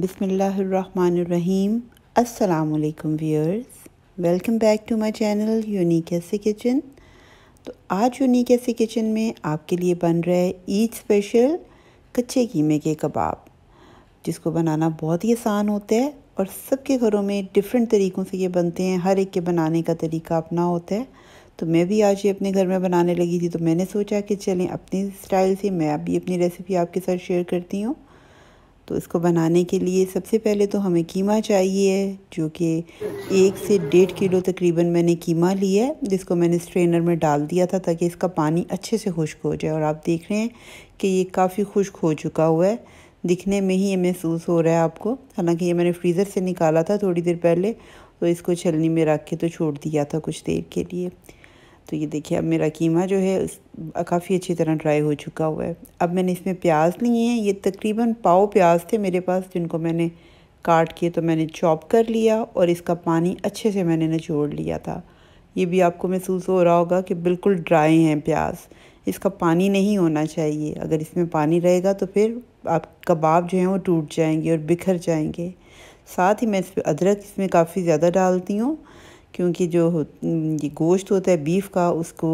बिसमीम् अल्लाम viewers welcome back to my channel unique ऐसे kitchen तो आज यूनिक ऐसे किचन में आपके लिए बन रहा है ईद स्पेशल कच्चे कीमे के कबाब जिसको बनाना बहुत ही आसान होता है और सबके घरों में डिफरेंट तरीक़ों से ये बनते हैं हर एक के बनाने का तरीका अपना होता है तो मैं भी आज ये अपने घर में बनाने लगी थी तो मैंने सोचा कि चलें अपनी स्टाइल से मैं अभी अपनी रेसिपी आपके साथ शेयर करती हूँ तो इसको बनाने के लिए सबसे पहले तो हमें कीमा चाहिए जो कि एक से डेढ़ किलो तकरीबन मैंने कीमा लिया है जिसको मैंने स्ट्रेनर में डाल दिया था ताकि इसका पानी अच्छे से खुश्क हो जाए और आप देख रहे हैं कि ये काफ़ी खुश्क हो चुका हुआ है दिखने में ही ये महसूस हो रहा है आपको हालांकि ये मैंने फ्रीज़र से निकाला था थोड़ी देर पहले तो इसको छलनी में रख के तो छोड़ दिया था कुछ देर के लिए तो ये देखिए अब मेरा कीमा जो है काफ़ी अच्छी तरह ड्राई हो चुका हुआ है अब मैंने इसमें प्याज लिए हैं ये तकरीबन पाव प्याज थे मेरे पास जिनको मैंने काट के तो मैंने चॉप कर लिया और इसका पानी अच्छे से मैंने निचोड़ लिया था ये भी आपको महसूस हो रहा होगा कि बिल्कुल ड्राई हैं प्याज इसका पानी नहीं होना चाहिए अगर इसमें पानी रहेगा तो फिर आप कबाब जो हैं वो टूट जाएंगे और बिखर जाएंगे साथ ही मैं इस पर अदरक इसमें काफ़ी ज़्यादा डालती हूँ क्योंकि जो ये गोश्त होता है बीफ का उसको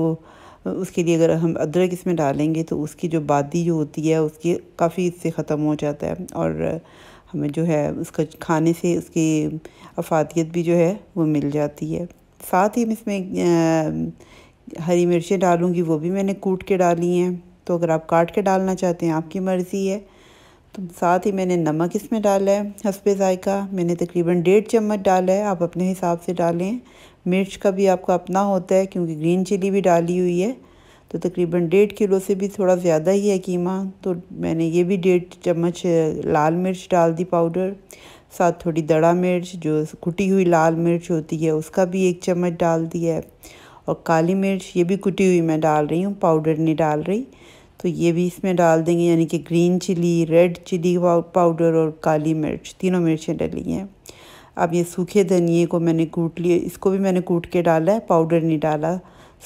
उसके लिए अगर हम अदरक इसमें डालेंगे तो उसकी जो बादी जो होती है उसकी काफ़ी इससे ख़त्म हो जाता है और हमें जो है उसका खाने से उसकी अफादियत भी जो है वो मिल जाती है साथ ही इसमें हरी मिर्चें डालूँगी वो भी मैंने कूट के डाली हैं तो अगर आप काट के डालना चाहते हैं आपकी मर्ज़ी है तो साथ ही मैंने नमक इसमें डाला है हसब ज़ायका मैंने तकरीबन डेढ़ चम्मच डाला है आप अपने हिसाब से डालें मिर्च का भी आपका अपना होता है क्योंकि ग्रीन चिली भी डाली हुई है तो तकरीबन डेढ़ किलो से भी थोड़ा ज़्यादा ही है कीमा तो मैंने ये भी डेढ़ चम्मच लाल मिर्च डाल दी पाउडर साथ थोड़ी दड़ा मिर्च जो कुटी हुई लाल मिर्च होती है उसका भी एक चम्मच डाल दिया है और काली मिर्च ये भी कुटी हुई मैं डाल रही हूँ पाउडर नहीं डाल रही तो ये भी इसमें डाल देंगे यानी कि green chili red chili powder और काली मिर्च तीनों मिर्चें डली हैं अब ये सूखे धनिए को मैंने कूट लिए इसको भी मैंने कूट के डाला है पाउडर नहीं डाला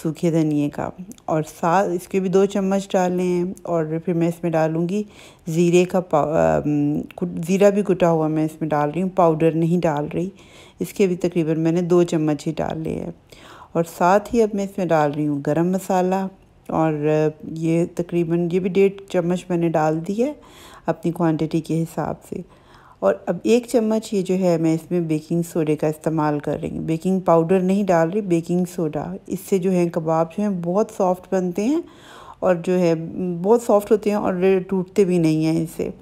सूखे धनिए का और साथ इसके भी दो चम्मच डाले हैं और फिर मैं इसमें डालूँगी ज़ीरे का ज़ीरा भी कुटा हुआ मैं इसमें डाल रही हूँ पाउडर नहीं डाल रही इसके भी तकरीबन मैंने दो चम्मच ही डाले हैं और साथ ही अब मैं इसमें डाल रही हूँ गरम मसाला और ये तकरीबन ये भी डेढ़ चम्मच मैंने डाल दी है अपनी क्वांटिटी के हिसाब से और अब एक चम्मच ये जो है मैं इसमें बेकिंग सोडे का इस्तेमाल कर रही हूँ बेकिंग पाउडर नहीं डाल रही बेकिंग सोडा इससे जो है कबाब जो हैं बहुत सॉफ्ट बनते हैं और जो है बहुत सॉफ्ट होते हैं और टूटते भी नहीं हैं इससे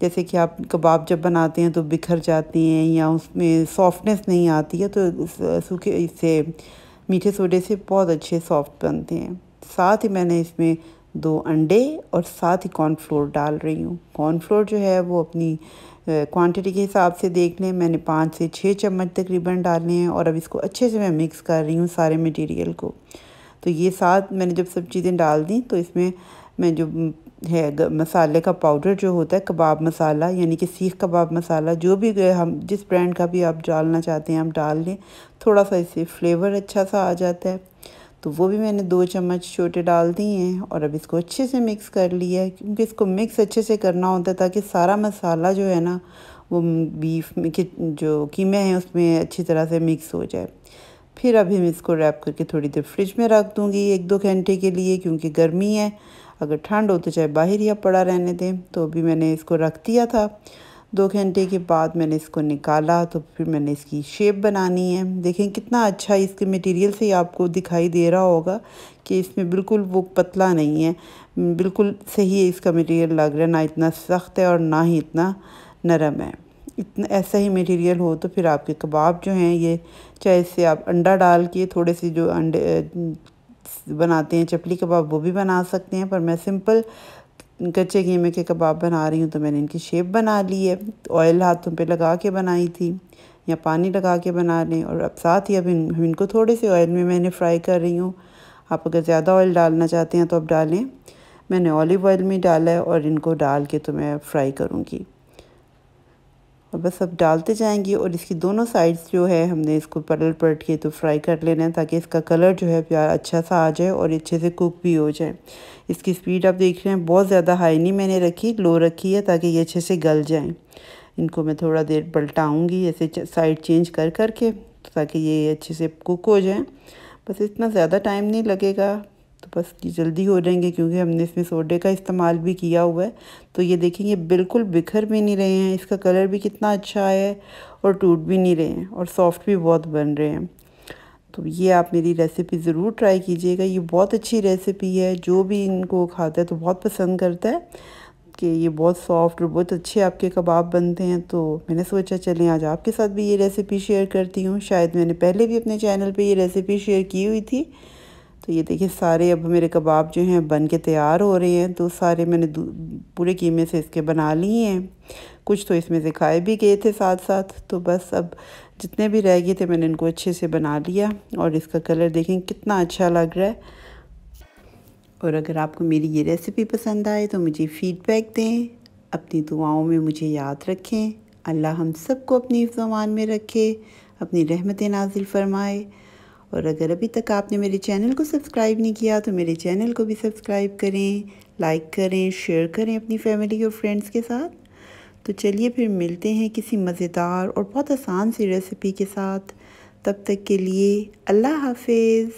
जैसे कि आप कबाब जब बनाते हैं तो बिखर जाते हैं या उसमें सॉफ्टनेस नहीं आती है तो सूखे इससे मीठे सोडे से बहुत अच्छे सॉफ्ट बनते हैं साथ ही मैंने इसमें दो अंडे और साथ ही कॉर्नफ्लोर डाल रही हूँ कॉर्नफ्लोर जो है वो अपनी क्वांटिटी के हिसाब से देख लें मैंने पाँच से छः चम्मच तकरीबन डाले हैं और अब इसको अच्छे से मैं मिक्स कर रही हूँ सारे मटेरियल को तो ये साथ मैंने जब सब चीज़ें डाल दी तो इसमें मैं जो है मसाले का पाउडर जो होता है कबाब मसाला यानी कि सीख कबाब मसाला जो भी हम जिस ब्रांड का भी आप डालना चाहते हैं आप डाल लें थोड़ा सा इससे फ्लेवर अच्छा सा आ जाता है तो वो भी मैंने दो चम्मच छोटे डाल दिए हैं और अब इसको अच्छे से मिक्स कर लिया है क्योंकि इसको मिक्स अच्छे से करना होता है ताकि सारा मसाला जो है ना वो बीफ के जो कीमे हैं उसमें अच्छी तरह से मिक्स हो जाए फिर अभी मैं इसको रैप करके थोड़ी देर फ्रिज में रख दूँगी एक दो घंटे के लिए क्योंकि गर्मी है अगर ठंड हो तो चाहे बाहर ही पड़ा रहने दें तो अभी मैंने इसको रख दिया था दो घंटे के बाद मैंने इसको निकाला तो फिर मैंने इसकी शेप बनानी है देखें कितना अच्छा इसके मटेरियल से आपको दिखाई दे रहा होगा कि इसमें बिल्कुल वो पतला नहीं है बिल्कुल सही है इसका मटेरियल लग रहा है ना इतना सख्त है और ना ही इतना नरम है इतना ऐसा ही मटेरियल हो तो फिर आपके कबाब जो हैं ये चाहे इससे आप अंडा डाल के थोड़े से जो अंडे बनाते हैं चपली कबाब वो भी बना सकते हैं पर मैं सिंपल कच्चे कीमे के कबाब बना रही हूँ तो मैंने इनकी शेप बना ली है ऑयल हाथों पे लगा के बनाई थी या पानी लगा के बना लें और अब साथ ही अब इन हम इनको थोड़े से ऑयल में मैंने फ्राई कर रही हूँ आप अगर ज़्यादा ऑयल डालना चाहते हैं तो अब डालें मैंने ऑलिव ऑयल में डाला है और इनको डाल के तो मैं फ्राई करूँगी और बस अब डालते जाएंगे और इसकी दोनों साइड्स जो है हमने इसको पलट पलट के तो फ्राई कर लेना है ताकि इसका कलर जो है प्यार अच्छा सा आ जाए और अच्छे से कुक भी हो जाए इसकी स्पीड आप देख रहे हैं बहुत ज़्यादा हाई नहीं मैंने रखी लो रखी है ताकि ये अच्छे से गल जाएँ इनको मैं थोड़ा देर पलटाऊँगी ऐसे साइड चेंज कर कर के ताकि ये अच्छे से कुक हो जाए बस इतना ज़्यादा टाइम नहीं लगेगा तो बस ये जल्दी हो जाएंगे क्योंकि हमने इसमें सोडे का इस्तेमाल भी किया हुआ है तो ये देखें ये बिल्कुल बिखर भी नहीं रहे हैं इसका कलर भी कितना अच्छा आया है और टूट भी नहीं रहे हैं और सॉफ्ट भी बहुत बन रहे हैं तो ये आप मेरी रेसिपी ज़रूर ट्राई कीजिएगा ये बहुत अच्छी रेसिपी है जो भी इनको खाता है तो बहुत पसंद करता है कि ये बहुत सॉफ्ट और बहुत अच्छे आपके कबाब बनते हैं तो मैंने सोचा चलें आज आपके साथ भी ये रेसिपी शेयर करती हूँ शायद मैंने पहले भी अपने चैनल पे ये रेसिपी शेयर की हुई थी तो ये देखिए सारे अब मेरे कबाब जो हैं बन के तैयार हो रहे हैं तो सारे मैंने पूरे कीमे से इसके बना लिए हैं कुछ तो इसमें से खाए भी गए थे साथ साथ तो बस अब जितने भी रह गए थे मैंने इनको अच्छे से बना लिया और इसका कलर देखें कितना अच्छा लग रहा है और अगर आपको मेरी ये रेसिपी पसंद आए तो मुझे फ़ीडबैक दें अपनी दुआओं में मुझे याद रखें अल्लाह हम सबको अपनी जबान में रखे अपनी रहमत नाजिल फरमाए और अगर अभी तक आपने मेरे चैनल को सब्सक्राइब नहीं किया तो मेरे चैनल को भी सब्सक्राइब करें लाइक करें शेयर करें अपनी फैमिली और फ्रेंड्स के साथ तो चलिए फिर मिलते हैं किसी मज़ेदार और बहुत आसान सी रेसिपी के साथ तब तक के लिए अल्लाह हाफिज़